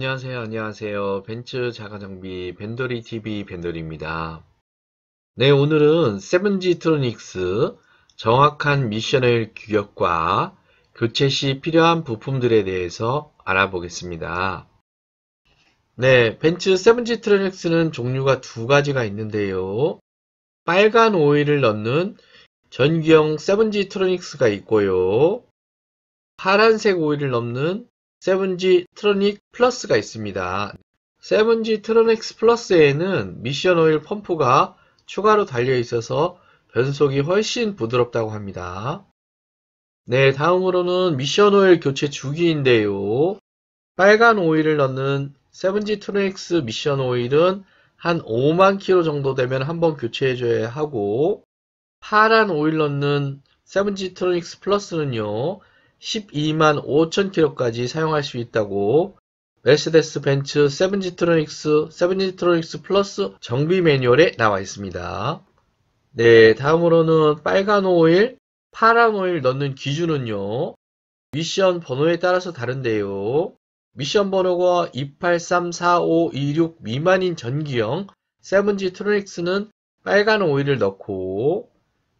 안녕하세요. 안녕하세요. 벤츠 자가정비 벤더리 TV 벤더리입니다. 네, 오늘은 세븐지 트로닉스 정확한 미션의 규격과 교체 시 필요한 부품들에 대해서 알아보겠습니다. 네, 벤츠 세븐지 트로닉스는 종류가 두 가지가 있는데요. 빨간 오일을 넣는 전기형 세븐지 트로닉스가 있고요. 파란색 오일을 넣는 세븐지 트로닉 플러스가 있습니다. 세븐지 트로닉 플러스에는 미션 오일 펌프가 추가로 달려 있어서 변속이 훨씬 부드럽다고 합니다. 네, 다음으로는 미션 오일 교체 주기인데요. 빨간 오일을 넣는 세븐지 트로닉스 미션 오일은 한 5만 킬로 정도 되면 한번 교체해줘야 하고 파란 오일 넣는 세븐지 트로닉스 플러스는요. 12만 5천 킬로까지 사용할 수 있다고 메르세데스 벤츠 7지트로닉스, 7지트로닉스 플러스 정비 매뉴얼에 나와 있습니다. 네, 다음으로는 빨간 오일, 파란 오일 넣는 기준은요. 미션 번호에 따라서 다른데요. 미션 번호가 2834526 미만인 전기형 7G 트로닉스는 빨간 오일을 넣고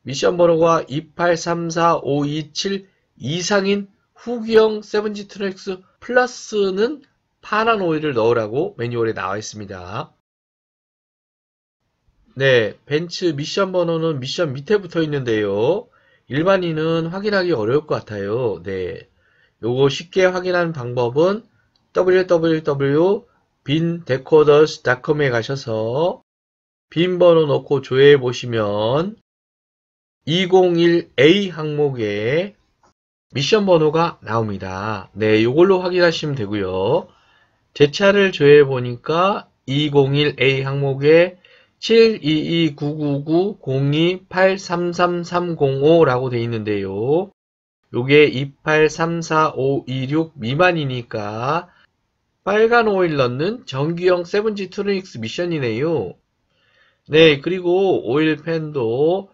미션 번호가 2834527 이상인 후기형 세븐지 트랙스 플러스는 파란 오일을 넣으라고 매뉴얼에 나와 있습니다. 네, 벤츠 미션 번호는 미션 밑에 붙어 있는데요. 일반인은 확인하기 어려울 것 같아요. 네, 요거 쉽게 확인하는 방법은 www.bindecoders.com에 가셔서 빈 번호 넣고 조회해 보시면 201A 항목에 미션 번호가 나옵니다. 네, 이걸로 확인하시면 되고요. 제 차를 조회해 보니까 201A 항목에 72299902833305라고 되어 있는데요. 요게 2834526 미만이니까 빨간 오일 넣는 전기형 세븐지 트루닉스 미션이네요. 네, 그리고 오일팬도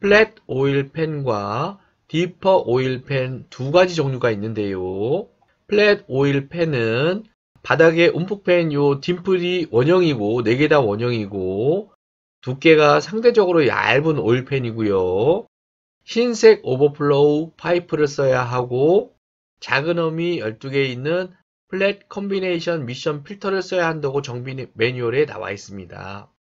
플랫 오일팬과 디퍼 오일팬두 가지 종류가 있는데요. 플랫 오일팬은 바닥에 움푹 팬 요 딤플이 원형이고 4개 다 원형이고 두께가 상대적으로 얇은 오일팬이고요 흰색 오버플로우 파이프를 써야 하고 작은 홈이 12개 있는 플랫 컨비네이션 미션 필터를 써야 한다고 정비 매뉴얼에 나와 있습니다.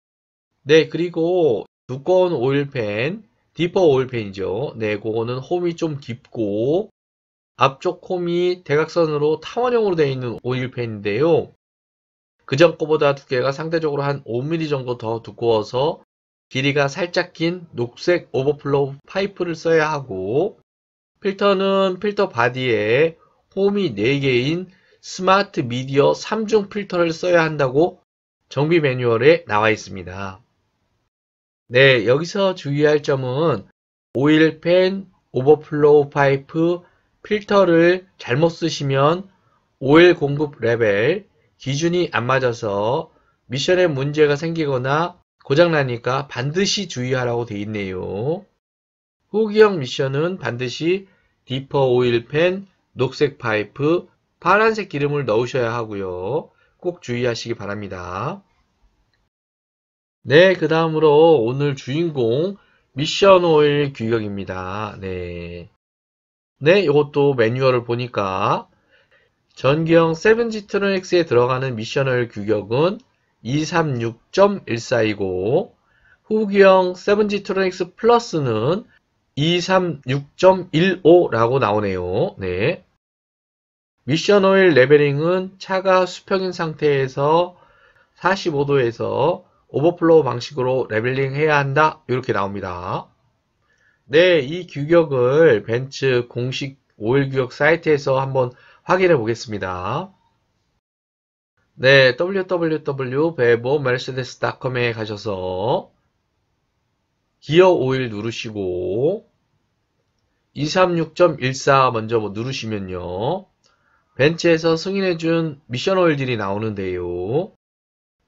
네, 그리고 두꺼운 오일팬 디퍼 오일팬이죠. 네, 그거는 홈이 좀 깊고 앞쪽 홈이 대각선으로 타원형으로 되어 있는 오일팬인데요. 그전 거보다 두께가 상대적으로 한 5mm 정도 더 두꺼워서 길이가 살짝 긴 녹색 오버플로우 파이프를 써야 하고 필터는 필터 바디에 홈이 4개인 스마트 미디어 3중 필터를 써야 한다고 정비 매뉴얼에 나와 있습니다. 네, 여기서 주의할 점은 오일팬 오버플로우 파이프 필터를 잘못 쓰시면 오일 공급 레벨 기준이 안 맞아서 미션에 문제가 생기거나 고장나니까 반드시 주의하라고 되어 있네요. 후기형 미션은 반드시 디퍼 오일팬, 녹색 파이프, 파란색 기름을 넣으셔야 하고요. 꼭 주의하시기 바랍니다. 네, 그 다음으로 오늘 주인공 미션 오일 규격입니다. 네. 네, 이것도 매뉴얼을 보니까 전기형 7지트론엑스에 들어가는 미션 오일 규격은 236.14이고 후기형 7지트론엑스 플러스는 236.15라고 나오네요. 네. 미션 오일 레벨링은 차가 수평인 상태에서 45도에서 오버플로우 방식으로 레벨링 해야 한다 이렇게 나옵니다. 네, 이 규격을 벤츠 공식 5일 규격 사이트에서 한번 확인해 보겠습니다. 네, www.bevomercedes.com에 가셔서 기어 5일 누르시고 236.14 먼저 뭐 누르시면요. 벤츠에서 승인해준 미션 오일들이 나오는데요.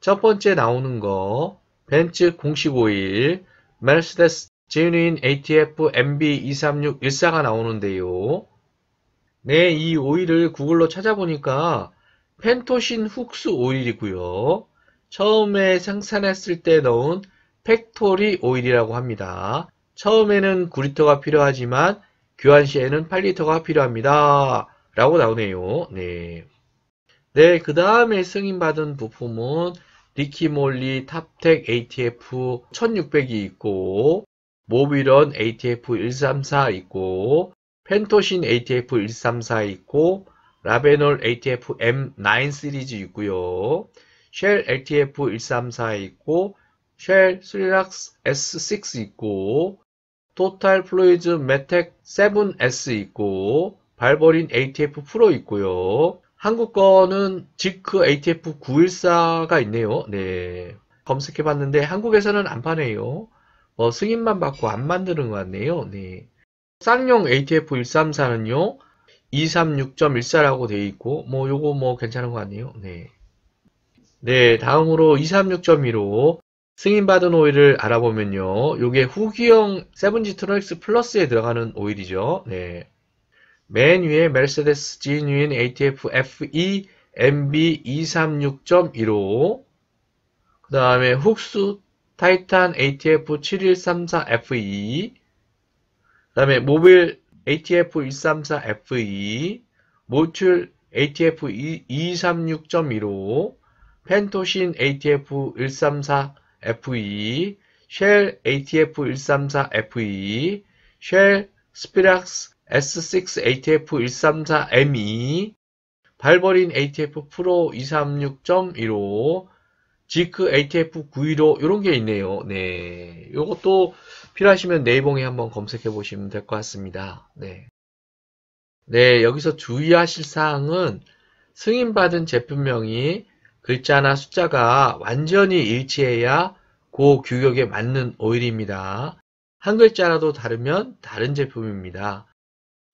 첫 번째 나오는 거 벤츠 0식5일 메르세데스 제뉴인 ATF m b 2 3 6 1 4가 나오는데요. 네, 이 오일을 구글로 찾아보니까 펜토신 훅스 오일이고요. 처음에 생산했을 때 넣은 팩토리 오일이라고 합니다. 처음에는 9리터가 필요하지만 교환 시에는 8리터가 필요합니다. 라고 나오네요. 네. 네, 그 다음에 승인받은 부품은 리키몰리 탑텍 ATF 1600이 있고 모비런 ATF 134 있고 펜토신 ATF 134 있고 라베놀 ATF M9 시리즈 있고요. 쉘 LTF 134 있고 쉘 스리락스 S6 있고 토탈 플로이즈 메텍 7S 있고 발버린 ATF 프로 있고요. 한국 거는 지크 ATF 914가 있네요. 네. 검색해 봤는데 한국에서는 안 파네요. 어, 승인만 받고 안 만드는 것 같네요. 네. 쌍용 ATF 134는요. 236.14라고 돼 있고 뭐 요거 뭐 괜찮은 것 같네요. 네. 네, 다음으로 236.15 승인받은 오일을 알아보면요. 요게 후기형 세븐지 트럭스 플러스에 들어가는 오일이죠. 네. 맨 위에 메르세데스 G뉴인 ATF FE MB 236.15그 다음에 훅스 타이탄 ATF 7134FE 그 다음에 모빌 ATF 134FE 모출 ATF 236.15 펜토신 ATF 134FE 쉘 ATF 134FE 쉘 스피락스 S6ATF134M2, 발버린 ATF 프로 236.15, 지크 ATF 915요런게 있네요. 네, 요것도 필요하시면 네이버에 한번 검색해 보시면 될 것 같습니다. 네. 네, 여기서 주의하실 사항은 승인받은 제품명이 글자나 숫자가 완전히 일치해야 고 규격에 맞는 오일입니다. 한 글자라도 다르면 다른 제품입니다.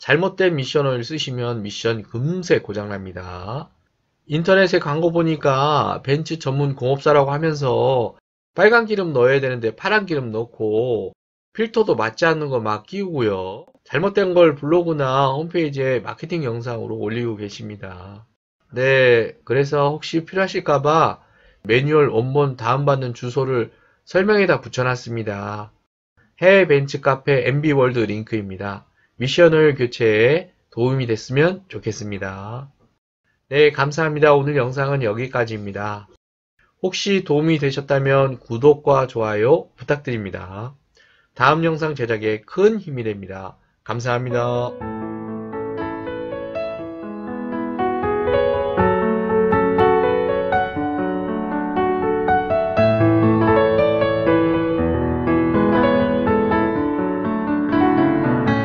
잘못된 미션을 쓰시면 미션 금세 고장납니다. 인터넷에 광고 보니까 벤츠 전문 공업사라고 하면서 빨간 기름 넣어야 되는데 파란 기름 넣고 필터도 맞지 않는 거 막 끼우고요. 잘못된 걸 블로그나 홈페이지에 마케팅 영상으로 올리고 계십니다. 네, 그래서 혹시 필요하실까봐 매뉴얼 원본 다운받는 주소를 설명에다 붙여놨습니다. 해외 벤츠 카페 MB월드 링크입니다. 미셔널 교체에 도움이 됐으면 좋겠습니다. 네, 감사합니다. 오늘 영상은 여기까지입니다. 혹시 도움이 되셨다면 구독과 좋아요 부탁드립니다. 다음 영상 제작에 큰 힘이 됩니다. 감사합니다.